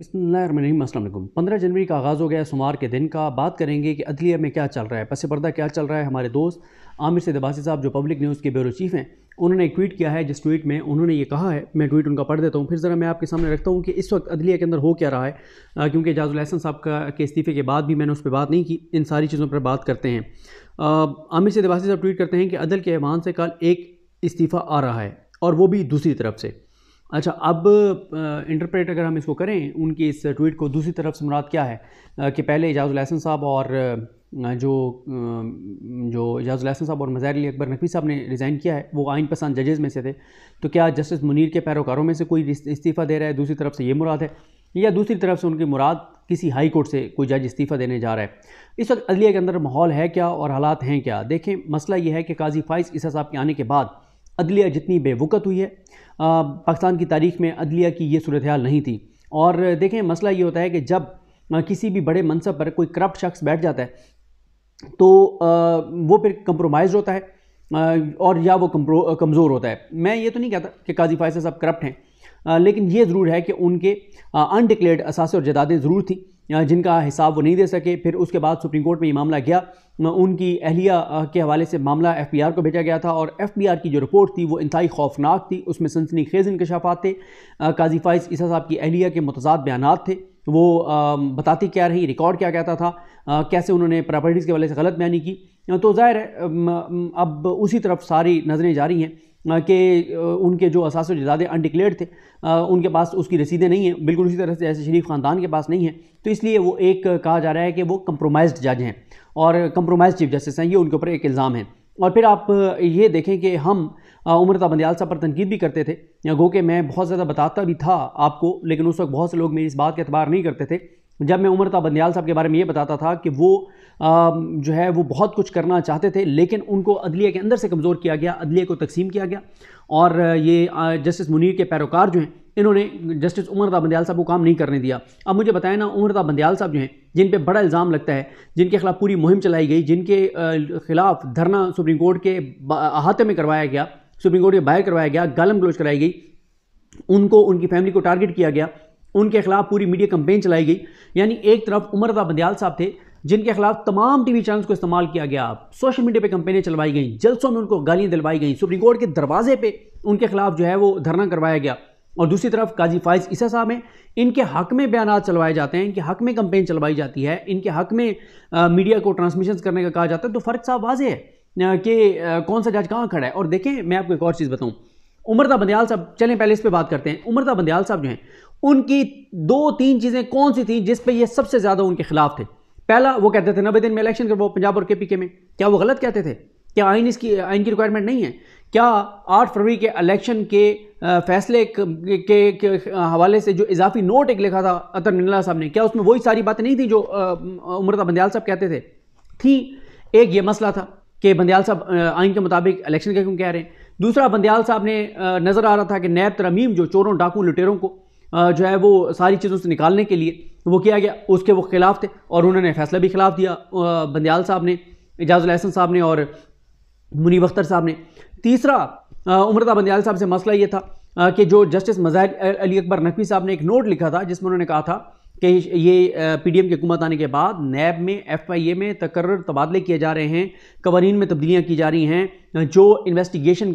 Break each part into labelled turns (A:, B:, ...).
A: बसमीम अल्लाम पंद्रह जनवरी का आगाज़ हो गया सोमवार के दिन का बात करेंगे कि अदलिया में क्या चल रहा है पस पर्दा क्या चल रहा है हमारे दोस्त आमिर से दबासी साहब जो पब्लिक न्यूज़ के ब्यूरो चीफ़ हैं उन्होंने एक ट्वीट किया है जिस ट्वीट में उन्होंने ये कहा है मैं ट्वीट उनका पढ़ देता हूँ फिर ज़रा मैं आपके सामने रखता हूँ कि इस वक्त अदलिया के अंदर हो क्या रहा है क्योंकि जाज़ुल अहसन साहब का के इस्तीफ़े के बाद भी मैंने उस पर बात नहीं की इन सारी चीज़ों पर बात करते हैं आमिर से दबासी साहब ट्वीट करते हैं कि अदल के ऐवान से कल एक इस्तीफ़ा आ रहा है और वो भी दूसरी तरफ से अच्छा अब इंटरप्रेट अगर हम इसको करें उनकी इस ट्वीट को दूसरी तरफ से मुराद क्या है कि पहले एजाज़ुल हसन साहब और जो जो एजाज़ुल हसन साहब और मज़ार अली अकबर नकवी साहब ने रिज़ाइन किया है वो आइन पसंद जजेज़ में से थे तो क्या जस्टिस मुनीर के पैरोकारों में से कोई इस्तीफ़ा दे रहा है दूसरी तरफ से ये मुराद है या दूसरी तरफ से उनकी मुराद किसी हाई कोर्ट से कोई जज इस्तीफ़ा देने जा रहा है इस वक्त अदलिया के अंदर माहौल है क्या और हालात हैं क्या देखें मसला यह है कि काजी फ़ाइज़ इस साहब के आने के बाद अदलिया जितनी बेवकत हुई है पाकिस्तान की तारीख में अदलिया की ये सूरत हाल नहीं थी और देखें मसला ये होता है कि जब किसी भी बड़े मनसब पर कोई करप्ट शख्स बैठ जाता है तो वो फिर कंप्रोमाइज होता है और या वो कमज़ोर होता है मैं ये तो नहीं कहता कि काजी फायसा साहब करप्ट हैं लेकिन ये ज़रूर है कि उनके अनडिक्लेयर्ड असासे और जदादें ज़रूर थी जिनका हिसाब वो नहीं दे सके फिर उसके बाद सुप्रीम कोर्ट में ये मामला गया उनकी अहलिया के हवाले से मामला एफ पी आर को भेजा गया था और एफ पी आर की जो रिपोर्ट थी वो इंतई खौफनाक थी उसमें सनसनी खेज इनकशाफात थे काजी फाइज ईसा साहब की अहलिया के मतजाद बयान थे वो बताती क्या रही रिकॉर्ड क्या कहता था कैसे उन्होंने प्रॉपर्टीज़ के हवाले से गलत बयानी की तो ज़ाहिर अब उसी तरफ सारी नज़रें जारी हैं कि उनके जो असास जदादे अनडिक्लेयर थे उनके पास उसकी रसीदें नहीं हैं बिल्कुल उसी तरह से जैसे शरीफ ख़ानदान के पास नहीं है तो इसलिए वो एक कहा जा रहा है कि वो कम्प्रोमाइज जज हैं और कम्प्रोमाइज चीफ जस्टिस हैं ये उनके ऊपर एक इल्ज़ाम है और फिर आप ये देखें कि हम उम्रता बंदयाल साहब पर तनकीद भी करते थे गो कि मैं बहुत ज़्यादा बताता भी था आपको लेकिन उस वक्त बहुत से लोग मेरी इस बात का अतबार नहीं करते थे जब मैं उम्रता बंदयाल साहब के बारे में ये बताता था कि वो जो है वो बहुत कुछ करना चाहते थे लेकिन उनको अदलिया के अंदर से कमज़ोर किया गया अदलिया को तकसीम किया गया और ये जस्टिस मुनीर के पैरोकार जो हैं इन्होंने जस्टिस उमर दा बंदयाल साहब को काम नहीं करने दिया अब मुझे बताया ना उमर दा बंदयाल साहब जो हैं जिन पे बड़ा इल्ज़ाम लगता है जिनके खिलाफ पूरी मुहिम चलाई गई जिनके खिलाफ धरना सुप्रीम कोर्ट के अहाते में करवाया गया सुप्रीम कोर्ट के बाहर करवाया गया गालम गलोच कराई गई उनको उनकी फैमिली को टारगेट किया गया उनके खिलाफ पूरी मीडिया कंपेन चलाई गई यानी एक तरफ उमर दा बंदयाल साहब थे जिनके खिलाफ तमाम टीवी चैनल्स को इस्तेमाल किया गया सोशल मीडिया पर कंपेनियाँ चलवाई गई जलसों में उनको गालियाँ दिलवाई गई सुप्रीम कोर्ट के दरवाजे पर उनके खिलाफ जो है वो धरना करवाया गया और दूसरी तरफ काजी फायज ईसा साहब हैं इनके हक में बयान चलवाए जाते हैं इनके हक में कंपेन चलवाई जाती है इनके हक में आ, मीडिया को ट्रांसमिशन करने का कहा जाता है तो फ़र्क साहब वाजे है कि कौन सा जज कहाँ खड़ा है और देखें मैं आपको एक और चीज़ बताऊँ उमरता बंदयाल साहब चलें पहले इस पर बात करते हैं उमरता बंदयाल साहब जो हैं उनकी दो तीन चीज़ें कौन सी थी जिस पर ये सबसे ज़्यादा उनके खिलाफ थे पहला वो कहते थे नब्बे दिन में इलेक्शन करवाओ पंजाब और के में क्या वो गलत कहते थे क्या आइन इसकी आइन की रिक्वायरमेंट नहीं है क्या आठ फरवरी के इलेक्शन के फैसले के, हवाले से जो इजाफी नोट एक लिखा था अतर मिनला साहब ने क्या उसमें वही सारी बातें नहीं थी जो उम्रता बंदयाल साहब कहते थे थी एक ये मसला था कि बंदयाल साहब आइन के मुताबिक इलेक्शन का क्यों कह रहे हैं दूसरा बंदयाल साहब ने नज़र आ रहा था कि नैब तरमीम जो चोरों डाकू लुटेरों को जो है वो सारी चीज़ों से निकालने के लिए वो किया गया उसके वो खिलाफ थे और उन्होंने फैसला भी खिलाफ दिया बंदयाल साहब ने एजाज लहसन साहब ने और मुनीब अख्तर साहब ने तीसरा उमरता बंदयाल साहब से मसला ये था कि जो जस्टिस मज़ाहिर अली अकबर नकवी साहब ने एक नोट लिखा था जिसमें उन्होंने कहा था कि ये पीडीएम की हुकूमत आने के बाद नैब में एफआईए में तकर्र तबादले किए जा रहे हैं कवानीन में तब्दीलियाँ की जा रही हैं जो इन्वेस्टिगेशन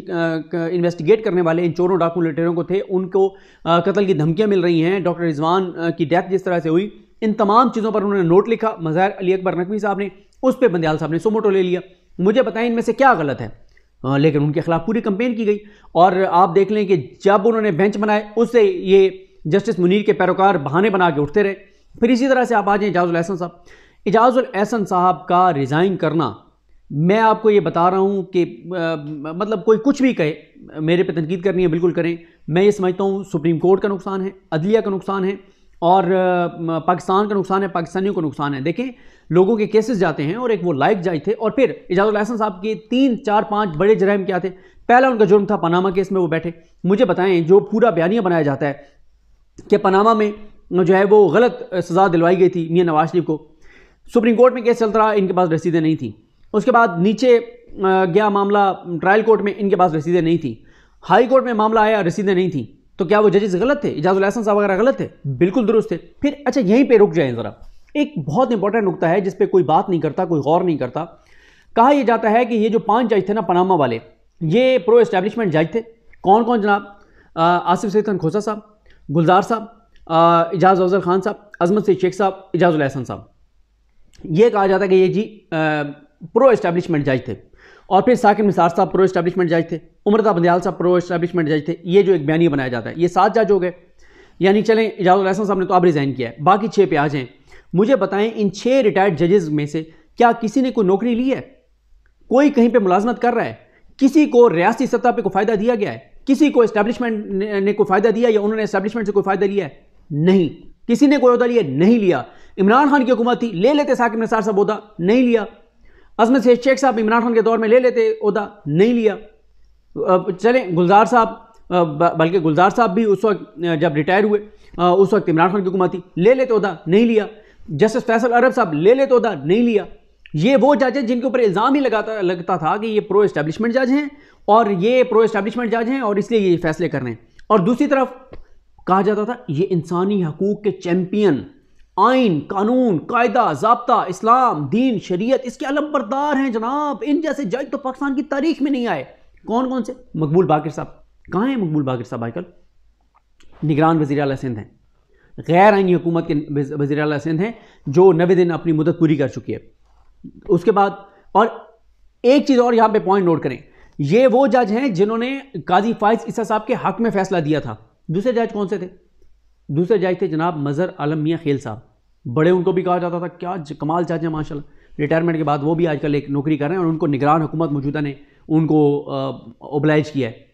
A: इन्वेस्टिगेट करने वाले इन चोरों डाकू लुटेरों को थे उनको कत्ल की धमकियाँ मिल रही हैं डॉक्टर रिजवान की डेथ जिस तरह से हुई इन तमाम चीज़ों पर उन्होंने नोट लिखा मज़ार अली अकबर नकवी साहब ने उस पर बंदयाल साहब ने सोमोटो ले लिया मुझे बताएं इनमें से क्या गलत है लेकिन उनके खिलाफ पूरी कंपेन की गई और आप देख लें कि जब उन्होंने बेंच बनाए उससे ये जस्टिस मुनीर के पैरोकार बहाने बना के उठते रहे फिर इसी तरह से आप आ जाए एजाजुल एहसन साहब एजाजुल एहसन साहब का रिज़ाइन करना मैं आपको ये बता रहा हूँ कि आ, मतलब कोई कुछ भी कहे मेरे पे तनकीद करनी है बिल्कुल करें मैं ये समझता हूँ सुप्रीम कोर्ट का नुकसान है अदलिया का नुकसान है और पाकिस्तान का नुकसान है पाकिस्तानियों का नुकसान है देखें लोगों के केसेस जाते हैं और एक वो लाइक जाए थे और फिर एजाजुल एहसन साहब के तीन चार पाँच बड़े जराइम क्या थे पहला उनका जुर्म था पनामा केस में वो बैठे मुझे बताएं जो पूरा बयानिया बनाया जाता है कि पनामा में जो है वो गलत सज़ा दिलवाई गई थी मियाँ नवाज शरीफ को सुप्रीम कोर्ट में केस चलता रहा इनके पास रसीदें नहीं थी उसके बाद नीचे गया मामला ट्रायल कोर्ट में इनके पास रसीदें नहीं थी हाई कोर्ट में मामला आया रसीदें नहीं थी तो क्या वो जजेस गलत थे इजाजुलहसन साहब वगैरह गलत थे बिल्कुल दुरुस्त थे फिर अच्छा यहीं पर रुक जाएँ ज़रा एक बहुत इंपॉर्टेंट नुकता है जिस पर कोई बात नहीं करता कोई गौर नहीं करता कहा यह जाता है कि ये जो पाँच जज थे ना पनामा वाले ये प्रो इस्टेब्लिशमेंट जज थे कौन कौन जनाब आसिफ सैद खोसा साहब गुलजार साहब एजाज अफजल खान साहब अजमत सैद शेख साहब एजाज उलहसन साहब ये कहा जाता है कि ये जी प्रो इस्टेब्लिशमेंट जज थे और फिर साकिब निसार साहब प्रो इस्टेब्लिशमेंट जज थे उमरता बंदयाल साहब प्रो इस्टेब्लिशमेंट जज थे ये जो एक बयानी बनाया जाता है ये सात जज हो गए यानी चलें एजाज उलहसन साहब ने तो अब रिज़ाइन किया है बाकी छः पे आ जाएँ मुझे बताएं इन छः रिटायर्ड जजेस में से क्या किसी ने कोई नौकरी ली है कोई कहीं पर मुलाजमत कर रहा है किसी को रियासी सतह पर कोई फ़ायदा दिया गया है किसी को इस्टेब्लिशमेंट ने कोई फ़ायदा दिया या उन्होंने इस्टेब्लिशमेंट से कोई फ़ायदा लिया नहीं किसी ने कोई लिया नहीं लिया इमरान खान की हुकूमत थी ले लेते साकिब निसार साहब उदा नहीं लिया अजमत से शेख साहब इमरान खान के दौर में ले लेते अहदा नहीं लिया चलें गुलजार साहब बल्कि गुलजार साहब भी उस वक्त जब रिटायर हुए उस वक्त इमरान खान की हुकूमत थी ले लेते अहदा नहीं लिया जस्टिस फैसल अरब साहब ले लेते अहदा नहीं लिया ये वो जज हैं जिनके ऊपर इल्ज़ाम ही लगाता लगता था कि ये प्रो इस्टेब्लिशमेंट जज हैं और ये प्रो इस्टेब्लिशमेंट जज हैं और इसलिए ये फैसले कर रहे हैं और दूसरी तरफ कहा जाता था ये इंसानी हकूक़ के चैम्पियन आइन कानून कायदा जबता इस्लाम दीन शरीयत इसके अलमबरदार हैं जनाब इन जैसे जज तो पाकिस्तान की तारीख में नहीं आए कौन कौन से मकबूल बाकिर साहब कहाँ हैं मकबूल बाकिर साहब आजकल निगरान वजी अल सिंध हैं गैर आइनी हुकूमत के वजी अल सिंध हैं जो नबे दिन अपनी मुदत पूरी कर चुकी है उसके बाद और एक चीज़ और यहाँ पे पॉइंट नोट करें ये वो जज हैं जिन्होंने काजी फाइज ईसा साहब के हक में फैसला दिया था दूसरे जज कौन से थे दूसरे जज थे जनाब मज़र आलम मियाँ खेल साहब बड़े उनको भी कहा जाता था क्या कमाल जज हैं माशा रिटायरमेंट के बाद वो भी आजकल एक नौकरी कर रहे हैं और उनको निगरान हुकूमत मौजूदा ने उनको ओबलाइज किया है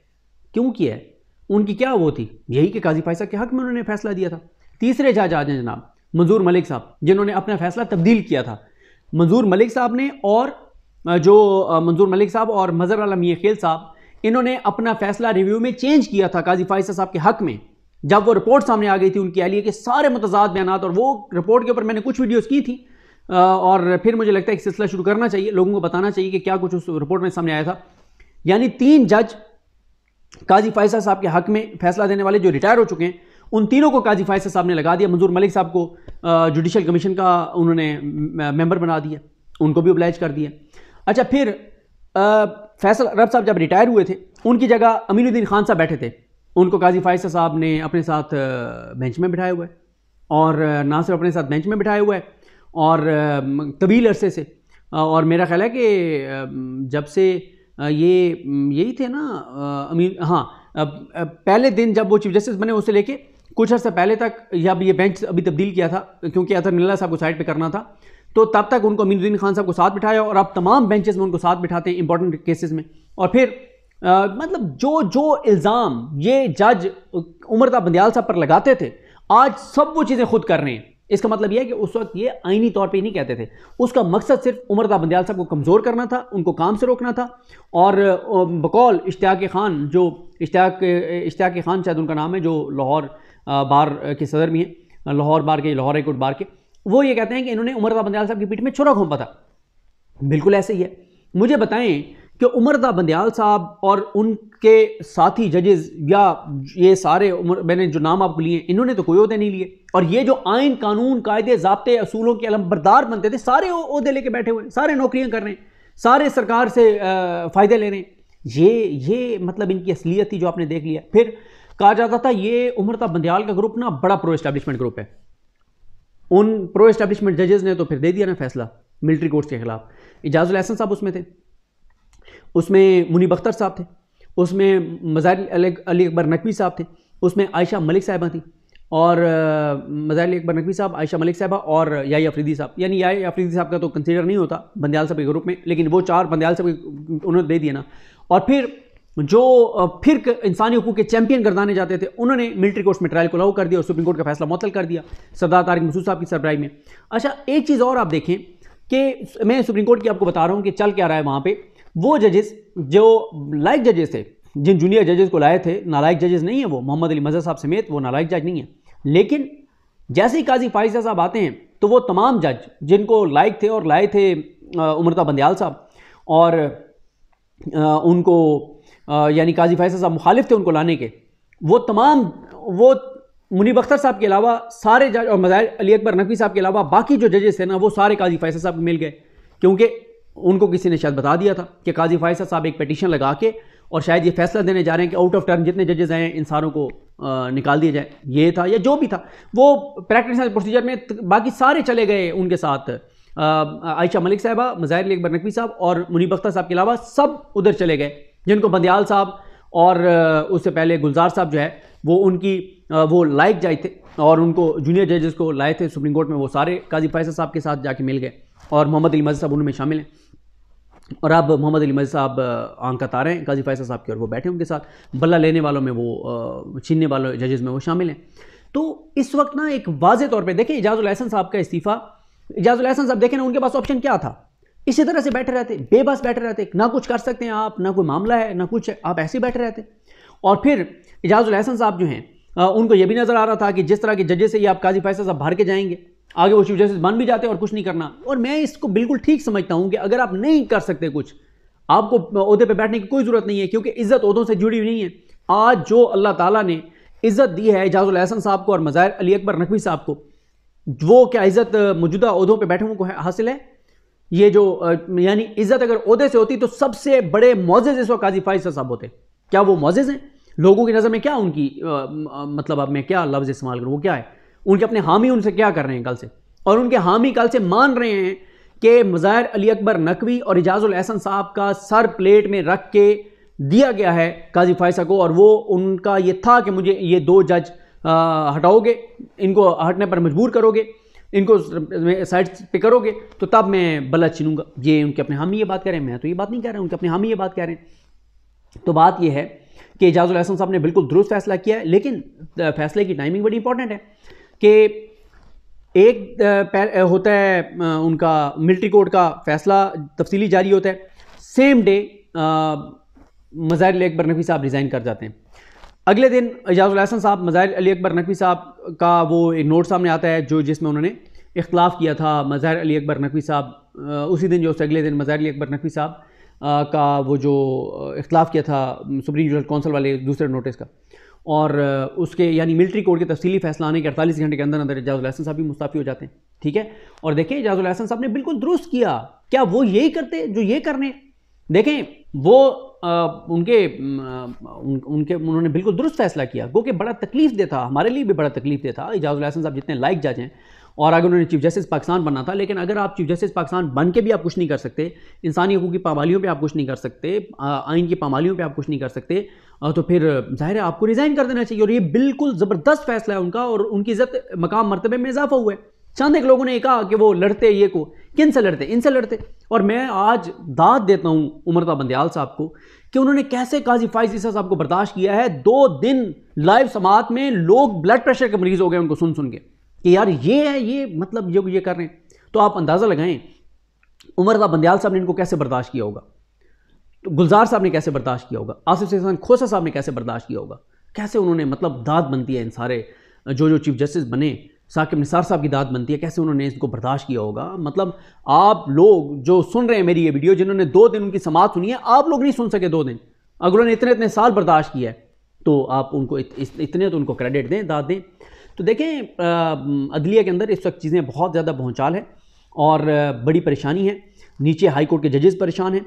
A: क्यों किया है उनकी क्या वो थी यही कि काजी फाइसा के हक में उन्होंने फैसला दिया था तीसरे जज आज हैं जनाब मंजूर मलिक साहब जिन्होंने अपना फैसला तब्दील किया था मंजूर मलिक साहब ने और जो मंजूर मलिक साहब और मज़हर आलम ये खेल साहब इन्होंने अपना फैसला रिव्यू में चेंज किया था काजी फायसा साहब के हक में जब वो रिपोर्ट सामने आ गई थी उनकी एलिए के सारे मतजाद बयान और वो रिपोर्ट के ऊपर मैंने कुछ वीडियोस की थी और फिर मुझे लगता है कि सिलसिला शुरू करना चाहिए लोगों को बताना चाहिए कि क्या कुछ उस रिपोर्ट में सामने आया था यानी तीन जज काजी फायसा साहब के हक में फैसला देने वाले जो रिटायर हो चुके हैं उन तीनों को काजी फायसा साहब ने लगा दिया मंजूर मलिक साहब को जुडिशल कमीशन का उन्होंने मेंबर बना दिया उनको भी ओबलाइज कर दिया अच्छा फिर आ, फैसल रब साहब जब रिटायर हुए थे उनकी जगह अमीनुद्दीन खान साहब बैठे थे उनको काजी फायसा साहब ने अपने साथ बेंच में बिठाया हुआ है और ना सिर्फ अपने साथ बेंच में बिठाया हुआ है और तवील अरसे से और मेरा ख्याल है कि जब से ये यही थे ना अमीन हाँ पहले दिन जब वो चीफ जस्टिस बने उससे लेके कुछ अर्से पहले तक जब ये बेंच अभी तब्दील किया था क्योंकि अतर मिल्ला साहब को साइड पे करना था तो तब तक उनको मीनुद्दीन खान साहब को साथ बिठाया और अब तमाम बेंचेस में उनको साथ बिठाते हैं इंपॉर्टेंट केसेस में और फिर आ, मतलब जो जो इल्ज़ाम ये जज उम्रता बंदयाल साहब पर लगाते थे आज सब वो चीज़ें खुद कर रहे हैं इसका मतलब यह है कि उस वक्त ये आइनी तौर पे नहीं कहते थे उसका मकसद सिर्फ उम्रता बंदयाल साहब को कमज़ोर करना था उनको काम से रोकना था और बकौल इश्तियाक खान जो इश्तियाक इश्तियाक खान शायद उनका नाम है जो लाहौर बार के सदर में हैं लाहौर बार के लाहौर हाईकोर्ट बार के वो ये कहते हैं कि इन्होंने उमरदा बंदयाल साहब की पीठ में छोरा घोंपा था बिल्कुल ऐसे ही है मुझे बताएं कि उमरदा बंदयाल साहब और उनके साथी जजेस या ये सारे उमर मैंने जो नाम आपको लिए इन्होंने तो कोई अहदे नहीं लिए और ये जो आइन कानून कायदे जबते असूलों के अलमबरदार बनते थे सारे अहदे लेके बैठे हुए सारे नौकरियाँ कर रहे हैं सारे सरकार से फ़ायदे ले रहे हैं ये ये मतलब इनकी असलियत थी जो आपने देख लिया फिर कहा जाता था ये उमरता बंदयाल का ग्रुप ना बड़ा प्रो इस्टेब्लिशमेंट ग्रुप है उन प्रो एस्टेब्लिशमेंट जजेस ने तो फिर दे दिया ना फैसला मिलिट्री कोर्ट्स के खिलाफ इजाज़ुल अहसन साहब उसमें थे उसमें मुनीब अख्तर साहब थे उसमें मज़ार अली अकबर नकवी साहब थे उसमें आयशा मलिक साहबा थी और मज़ार अली अकबर नकवी साहब आयशा मलिक साहबा और याई अफरीदी साहब यानी याई अफरीदी साहब का तो कंसिडर नहीं होता बंदयाल साहब के ग्रुप में लेकिन वो चार बंदयाल साहब उन्होंने दे दिया ना और फिर जो फिर इंसानी हकूक के चैंपियन गर्दाने जाते थे उन्होंने मिलिट्री कोर्ट में ट्रायल को लागू कर दिया और सुप्रीम कोर्ट का फैसला मुतल कर दिया सरदार तारिक मसूद साहब की सरबराही में अच्छा एक चीज़ और आप देखें कि मैं सुप्रीम कोर्ट की आपको बता रहा हूँ कि चल क्या रहा है वहाँ पर वो जजेस जो लाइक जजेस थे जिन जूनियर जजेस को लाए थे नालायक जजेस नहीं है वो मोहम्मद अली मजहर साहब समेत वो नालायक जज नहीं है लेकिन जैसे ही काजी फाइजा साहब आते हैं तो वो तमाम जज जिनको लायक थे और लाए थे उम्रता बंदयाल साहब और उनको यानी काजी फैसल साहब मुखालिफ थे उनको लाने के वो तमाम वो मुनीब अख्तर साहब के अलावा सारे जज और मज़ाहिर अली अकबर नकवी साहब के अलावा बाकी जो जजेस थे ना वो सारे काजी फैसल साहब को मिल गए क्योंकि उनको किसी ने शायद बता दिया था कि काजी फैसल साहब एक पटिशन लगा के और शायद ये फैसला देने जा रहे हैं कि आउट ऑफ टर्म जितने जजेज हैं इंसानों को निकाल दिया जाए ये था या जो भी था वो प्रैक्टिस प्रोसीजर में बाकी सारे चले गए उनके साथ आयशा मलिक साहबा मज़ाहिर अली अकबर नकवी साहब और मुनीब अख्तर साहब के अलावा सब उधर चले गए जिनको बंदयाल साहब और उससे पहले गुलजार साहब जो है वो उनकी वो लायक जाए थे और उनको जूनियर जजेस को लाए थे सुप्रीम कोर्ट में वो सारे काजी फैसल साहब के साथ जाके मिल गए और मोहम्मद अली मजिद साहब उनमें शामिल हैं और अब मोहम्मद अली मजद साहब आंख आ रहे हैं काजी फैसल साहब के और वो बैठे उनके साथ बल्ला लेने वालों में वो छीनने वालों जजेस में वो शामिल हैं तो इस वक्त ना एक वाज तौर पर देखें एजाजुल हसन साहब का इस्तीफ़ा एजाजुल हसन साहब देखें ना उनके पास ऑप्शन क्या था इसी तरह से बैठे रहते बेबस बैठे रहते ना कुछ कर सकते हैं आप ना कोई मामला है ना कुछ है आप ऐसे ही बैठे रहते और फिर इजाजुल हसन साहब जो हैं उनको ये भी नज़र आ रहा था कि जिस तरह के जजेस से ये आप काजी फैसला साहब भर के जाएंगे आगे वो चीफ जस्टिस बन भी जाते हैं और कुछ नहीं करना और मैं इसको बिल्कुल ठीक समझता हूँ कि अगर आप नहीं कर सकते कुछ आपको अहदे पर बैठने की कोई ज़रूरत नहीं है क्योंकि इज़्ज़त अहदों से जुड़ी हुई नहीं है आज जो अल्लाह ताला ने इज़्ज़त दी है एजाजुल एहसन साहब को और मज़ाहिर अली अकबर नकवी साहब को वो क्या इज़्ज़त मौजूदा अहदों पर बैठे हुए को हासिल है ये जो यानी इज्जत अगर उदे से होती तो सबसे बड़े मोजेज इस वक्त काजी फाइज साहब होते क्या वो मोजेज हैं लोगों की नज़र में क्या उनकी आ, आ, मतलब अब मैं क्या लफ्ज़ इस्तेमाल करूँ वो क्या है उनके अपने हामी उनसे क्या कर रहे हैं कल से और उनके हामी कल से मान रहे हैं कि मज़ाहिर अली अकबर नकवी और एजाजुल एहसन साहब का सर प्लेट में रख के दिया गया है काजी फायसा को और वो उनका ये था कि मुझे ये दो जज आ, हटाओगे इनको हटने पर मजबूर करोगे इनको साइड पे करोगे तो तब मैं बला चिनूंगा ये उनके अपने हामी ही ये बात कह रहे हैं मैं तो ये बात नहीं कह रहा हूँ उनके अपने हामी ही ये बात कह रहे हैं तो बात यह है कि एजाजुल हसन साहब ने बिल्कुल दुरुस्त फैसला किया है लेकिन फैसले की टाइमिंग बड़ी इंपॉर्टेंट है कि एक होता है उनका मिलिट्री कोर्ट का फैसला तफसीली जारी होता है सेम डे मज़ाहिर अकबर नकवी साहब रिज़ाइन कर जाते हैं अगले दिन एजाज़ुलहसन साहब मज़ाहिर अली अकबर नकवी साहब का वो एक नोट सामने आता है जो जिसमें उन्होंने इख्तलाफ किया था मज़ाहिर अली अकबर नकवी साहब उसी दिन जो उससे अगले दिन मज़ाहिर अली अकबर नकवी साहब का वो जो इख्तलाफ किया था सुप्रीम जुडिशल कौंसिल वाले दूसरे नोटिस का और उसके यानी मिलिट्री कोर्ट के तफसीली फैसला आने के अड़तालीस घंटे के अंदर अंदर एजाज़ुलहसन साहब भी मुस्ताफ़ी हो जाते हैं ठीक है और देखें एजाज़ुलहसन साहब ने बिल्कुल दुरुस्त किया क्या वो यही करते जो ये करने देखें वो उनके उन, उनके उन्होंने बिल्कुल दुरुस्त फैसला किया गो कि बड़ा तकलीफ दे था हमारे लिए भी बड़ा तकलीफ था इजाज़ हसन साहब जितने लाइक जज हैं और अगर उन्होंने चीफ जस्टिस पाकिस्तान बनना था लेकिन अगर आप चीफ जस्टिस पाकिस्तान बन के भी आप कुछ नहीं कर सकते इंसानी हकूक़ की पामालियों पे आप कुछ नहीं कर सकते आइन की पामालियों पे आप कुछ नहीं कर सकते तो फिर जाहिर है आपको रिज़ाइन कर देना चाहिए और ये बिल्कुल ज़बरदस्त फैसला है उनका और उनकी इज़्ज़त मकाम मरतबे में इजाफा हुआ है चंद एक लोगों ने कहा कि वो लड़ते ये को किन से लड़ते इनसे लड़ते और मैं आज दाद देता हूँ उमरता बंदयाल साहब को कि उन्होंने कैसे काजी फाइज ईसा साहब को बर्दाश्त किया है दो दिन लाइव समात में लोग ब्लड प्रेशर के मरीज हो गए उनको सुन सुन के कि यार ये है ये मतलब ये ये कर रहे हैं तो आप अंदाज़ा लगाएं उमरता बंदयाल साहब ने इनको कैसे बर्दाश्त किया होगा तो गुलजार साहब ने कैसे बर्दाश्त किया होगा आसिफ सैसान खोसा साहब ने कैसे बर्दाश्त किया होगा कैसे उन्होंने मतलब दाद बनती है इन सारे जो जो चीफ जस्टिस बने साकिब निसार साहब की दाद बनती है कैसे उन्होंने इसको बर्दाश्त किया होगा मतलब आप लोग जो सुन रहे हैं मेरी ये वीडियो जिन्होंने दो दिन उनकी समाज सुनी है आप लोग नहीं सुन सके दो दिन अगर उन्होंने इतने इतने साल बर्दाश्त किया है तो आप उनको इत, इतने तो उनको क्रेडिट दें दाद दें तो देखें अदलिया के अंदर इस वक्त चीज़ें बहुत ज़्यादा भौचाल है और बड़ी परेशानी है नीचे हाई कोर्ट के जजेस परेशान हैं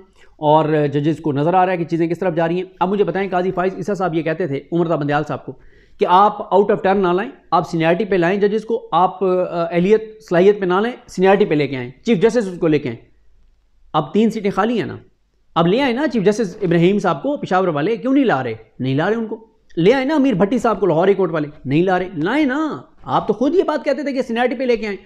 A: और जजेस को नज़र आ रहा है कि चीज़ें किस तरफ जा रही हैं अब मुझे बताएं काजी फाइज ईसा साहब ये कहते थे उम्रता बंदयाल साहब को कि आप आउट ऑफ टर्न ना लाएं आप सीनियरिटी पे लाएं जजेस को आप एहलियत सलाहियत पे ना लें सीनियरिटी पे लेके आएँ चीफ जस्टिस उसको लेके आएँ अब तीन सीटें खाली हैं ना अब ले आए ना चीफ जस्टिस इब्राहिम साहब को पिशावर वाले क्यों नहीं ला रहे नहीं ला रहे उनको ले आए ना अमीर भट्टी साहब को लाहौरी कोर्ट वाले नहीं ला रहे लाए ना आप तो खुद ये बात कहते थे कि सीनियरिटी पे लेके आए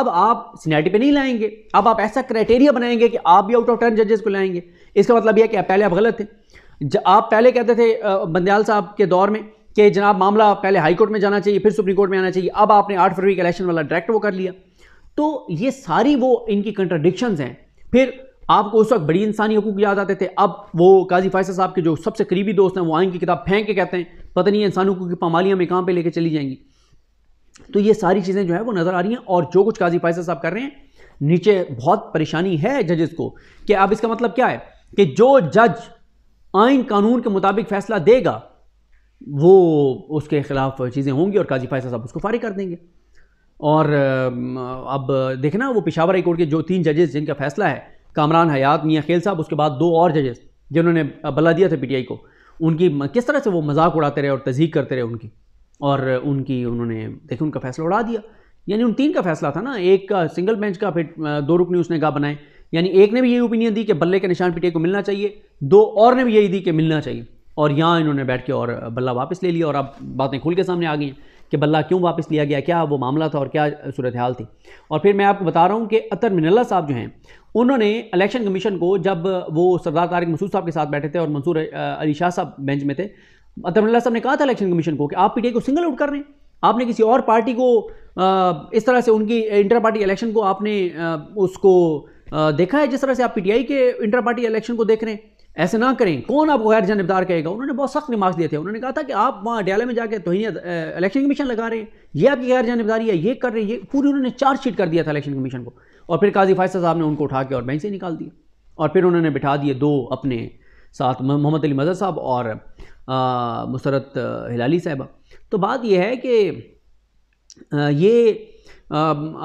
A: अब आप सीनियरिटी पर नहीं लाएंगे अब आप ऐसा क्राइटेरिया बनाएंगे कि आप भी आउट ऑफ टर्न जजेस को लाएंगे इसका मतलब यह है कि पहले आप गलत थे आप पहले कहते थे बंदयाल साहब के दौर में कि जनाब मामला पहले हाई कोर्ट में जाना चाहिए फिर सुप्रीम कोर्ट में आना चाहिए अब आपने आठ फरवरी का इलेक्शन वाला डायरेक्ट वो कर लिया तो ये सारी वो इनकी कंट्राडिक्शन हैं फिर आपको उस वक्त बड़ी इंसानी हकूक याद आते थे अब वो काजी फैसल साहब के जो सबसे करीबी दोस्त हैं वो आइन की किताब फेंक के कहते हैं पता नहीं हकूक की पामालियाँ में कहाँ पर लेके चली जाएंगी तो ये सारी चीज़ें जो है वो नज़र आ रही हैं और जो कुछ काजी फैसल साहब कर रहे हैं नीचे बहुत परेशानी है जजेस को कि अब इसका मतलब क्या है कि जो जज आइन कानून के मुताबिक फैसला देगा वो उसके ख़िलाफ़ चीज़ें होंगी और काजी फैसला साहब उसको फ़ारिग कर देंगे और अब देखना वो पिशावर हाई कोर्ट के जो तीन जजेस जिनका फैसला है कामरान हयात मियाँ खेल साहब उसके बाद दो और जजेस जिन्होंने बला दिया था पीटीआई को उनकी किस तरह से वो मजाक उड़ाते रहे और तजीक करते रहे उनकी और उनकी उन्होंने देखिए उनका फैसला उड़ा दिया यानी उन तीन का फैसला था ना एक का सिंगल बेंच का फिर दो रुकनी उसने कहा बनाए यानी एक ने भी यही ओपिनियन दी कि बल्ले के निशान पीटीआई को मिलना चाहिए दो और ने भी यही दी कि मिलना चाहिए और यहाँ इन्होंने बैठ के और बल्ला वापस ले लिया और अब बातें खुल के सामने आ गई हैं कि बल्ला क्यों वापस लिया गया क्या वो मामला था और क्या सूरत हाल थी और फिर मैं आपको बता रहा हूँ कि अतर मिनल्ला साहब जो हैं उन्होंने इलेक्शन कमीशन को जब वो सरदार तारिक मसूद साहब के साथ बैठे थे और मंसूर अली शाह साहब बेंच में थे अतर मिनल्ला साहब ने कहा था इलेक्शन कमीशन को कि आप पी को सिंगल आउट कर रहे हैं आपने किसी और पार्टी को इस तरह से उनकी इंटर पार्टी इलेक्शन को आपने उसको देखा है जिस तरह से आप पीटीआई के इंटर पार्टी इलेक्शन को देख रहे हैं ऐसे ना करें कौन आपको गैर जानबदार कहेगा उन्होंने बहुत सख्त रिमार्क्स दिए थे उन्होंने कहा था कि आप वहाँ अडयाला में जाकर तो इलेक्शन कमीशन लगा रहे हैं ये आपकी गैर जानबदारी है ये कर रहे हैं ये पूरी उन्होंने चार्जशीट कर दिया था इलेक्शन कमीशन को और फिर काजी फायसा साहब ने उनको उठा के और बैंक से निकाल दिया और फिर उन्होंने बिठा दिए दो अपने साथ मोहम्मद अली मजहर साहब और मुसरत हिलाली साहबा तो बात यह है कि ये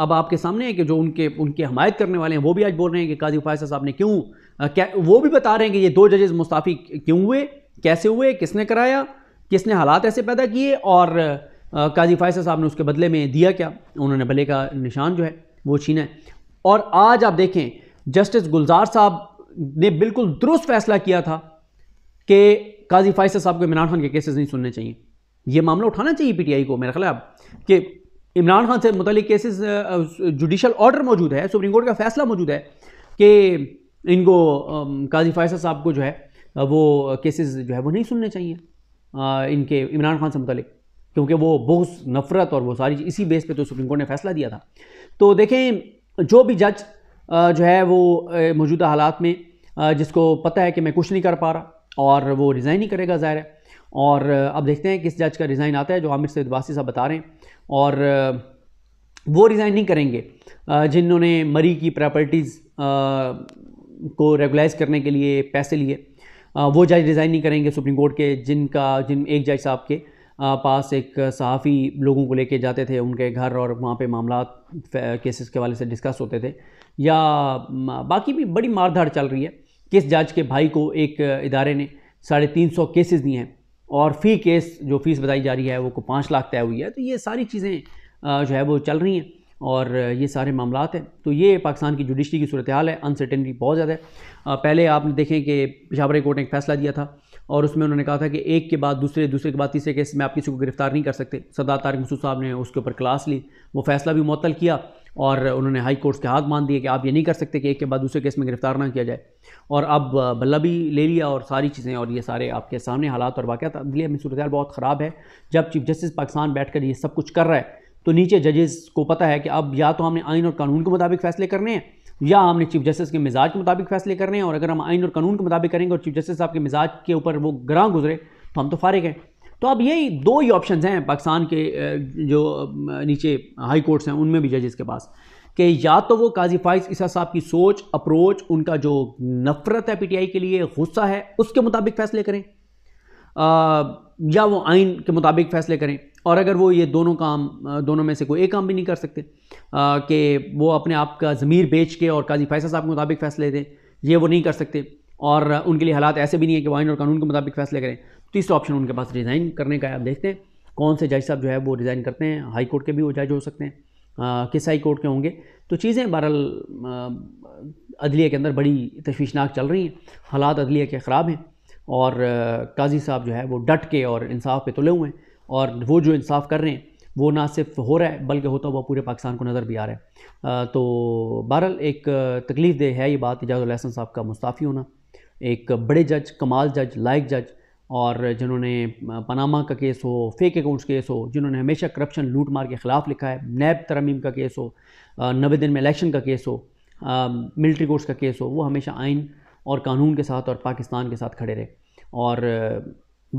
A: अब आपके सामने है कि जो उनके उनके हमायत करने वाले हैं वो भी आज बोल रहे हैं कि काजी फायसा साहब ने क्यों क्या वो भी बता रहे हैं कि ये दो जजेज मुस्ताफ़ी क्यों हुए कैसे हुए किसने कराया किसने हालात ऐसे पैदा किए और काजी फायसा साहब ने उसके बदले में दिया क्या उन्होंने भले का निशान जो है वो छीना है और आज आप देखें जस्टिस गुलजार साहब ने बिल्कुल दुरुस्त फैसला किया था कि काजी फायसा साहब को इमरान खान के केसेस नहीं सुनने चाहिए ये मामला उठाना चाहिए पीटीआई को मेरा ख्याल अब कि इमरान खान से मुतल केसेस जुडिशल ऑर्डर मौजूद है सुप्रीम कोर्ट का फैसला मौजूद है कि इनको काजी फैसल साहब को जो है वो केसेस जो है वो नहीं सुनने चाहिए इनके इमरान खान से मतलब क्योंकि वो बहुत नफरत और वो सारी इसी बेस पे तो सुप्रीम कोर्ट ने फैसला दिया था तो देखें जो भी जज जो है वो मौजूदा हालात में जिसको पता है कि मैं कुछ नहीं कर पा रहा और वो रिज़ाइन ही करेगा ज़ाहिर है और अब देखते हैं किस जज का रिज़ाइन आता है जो आमिर सैद वासी साहब बता रहे हैं और वो रिज़ाइन नहीं करेंगे जिन्होंने मरी की प्रॉपर्टीज़ को रेगुलाइज करने के लिए पैसे लिए वो जज डिज़ाइन नहीं करेंगे सुप्रीम कोर्ट के जिनका जिन एक जज साहब के पास एक सहाफ़ी लोगों को लेके जाते थे उनके घर और वहाँ पे मामला केसेस के वाले से डिस्कस होते थे या बाकी भी बड़ी मारधार चल रही है किस जज के भाई को एक इदारे ने साढ़े तीन सौ केसेस दिए हैं और फ़ी केस जो फीस बताई जा रही है वो को पाँच लाख तय हुई है तो ये सारी चीज़ें जो है वो चल रही हैं और ये सारे मामला हैं तो ये पाकिस्तान की जुडिशरी की सूरत हाल है अनसर्टेनिटी बहुत ज़्यादा है पहले आपने देखें कि पिशावर कोर्ट ने एक फ़ैसला दिया था और उसमें उन्होंने कहा था कि एक के बाद दूसरे दूसरे के बाद तीसरे केस में आप किसी को गिरफ्तार नहीं कर सकते सदा तारक मसूद साहब ने उसके ऊपर क्लास ली वो फैसला भी मअतल किया और उन्होंने हाई कोर्ट्स के हाथ मान दिए कि आप ये नहीं कर सकते कि एक के बाद दूसरे केस में गिरफ्तार ना किया जाए और अब बल्ला भी ले लिया और सारी चीज़ें और ये सारे आपके सामने हालात और वाक़ात अदलिया में सूरत बहुत ख़राब है जब चीफ जस्टिस पाकिस्तान बैठ कर ये सब कुछ कर रहा है तो नीचे जजेस को पता है कि अब या तो हमने आइन और कानून के मुताबिक फैसले करने हैं या हमने चीफ जस्टिस के मिजाज के मुताबिक फैसले करने हैं और अगर हम आइन और कानून के मुताबिक करेंगे और चीफ जस्टिस साहब के मिजाज के ऊपर वो ग्रां गुजरे तो हम तो फारिग हैं तो अब यही दो ही ऑप्शन हैं पाकिस्तान के जो नीचे हाई कोर्ट्स हैं उनमें भी जजेस के पास कि या तो वो काजी फाइज ईसा साहब की सोच अप्रोच उनका जो नफरत है पीटीआई के लिए गुस्सा है उसके मुताबिक फैसले करें आ, या वो आइन के मुताबिक फैसले करें और अगर वो ये दोनों काम दोनों में से कोई एक काम भी नहीं कर सकते कि वो अपने आप का ज़मीर बेच के और काजी फैसल साहब के मुताबिक फैसले दें ये वो नहीं कर सकते और उनके लिए हालात ऐसे भी नहीं है कि वाइन और कानून के मुताबिक फैसले करें तीसरा तो ऑप्शन उनके पास रिज़ाइन करने का है आप देखते हैं कौन से जज साहब जो है वो रिज़ाइन करते हैं हाई कोर्ट के भी वो जज हो सकते हैं किस हाई कोर्ट के होंगे तो चीज़ें बहरहाल अदलिया के अंदर बड़ी तशवीशनाक चल रही हैं हालात अदलिया के ख़राब हैं और काजी साहब जो है वो डट के और इंसाफ पे तुले हुए हैं और वो जो इंसाफ कर रहे हैं वो ना सिर्फ हो रहा है बल्कि होता हुआ पूरे पाकिस्तान को नज़र भी आ रहा है तो बहरहाल एक तकलीफ दे है ये बात एजाज़ुलहसन साहब का मुस्ताफ़ी होना एक बड़े जज कमाल जज लायक जज और जिन्होंने पनामा का केस हो फेक अकाउंट्स केस हो जिन्होंने हमेशा करप्शन लूट मार के ख़िलाफ़ लिखा है नैब तरमीम का केस हो नबे दिन में इलेक्शन का केस हो मिलिट्री कोर्ट्स का केस हो वो हमेशा आइन और कानून के साथ और पाकिस्तान के साथ खड़े रहे और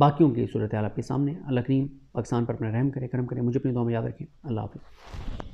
A: बाकियों की सूरत आपके सामने अल्लाह करीम पाकिस्तान पर अपना रहम करें करम करें मुझे अपनी दुआ में याद रखें अल्लाह हाफिज़